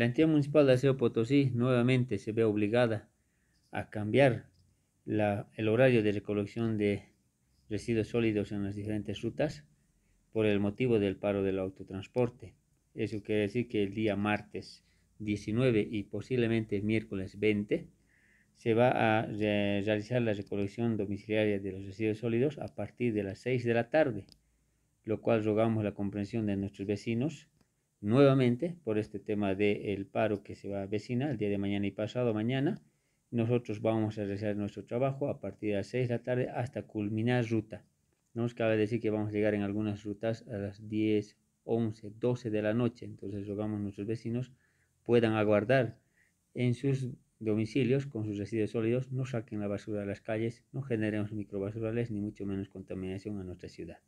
La entidad municipal de Aseo Potosí nuevamente se ve obligada a cambiar el horario de recolección de residuos sólidos en las diferentes rutas por el motivo del paro del autotransporte. Eso quiere decir que el día martes 19 y posiblemente miércoles 20 se va a realizar la recolección domiciliaria de los residuos sólidos a partir de las 6 de la tarde, lo cual rogamos la comprensión de nuestros vecinos nuevamente por este tema del paro que se va a vecinar el día de mañana y pasado mañana. Nosotros vamos a realizar nuestro trabajo a partir de las 6 de la tarde hasta culminar ruta. No nos cabe decir que vamos a llegar en algunas rutas a las 10, 11, 12 de la noche. Entonces rogamos nuestros vecinos puedan aguardar en sus domicilios con sus residuos sólidos, no saquen la basura de las calles, no generemos microbasurales ni mucho menos contaminación a nuestra ciudad.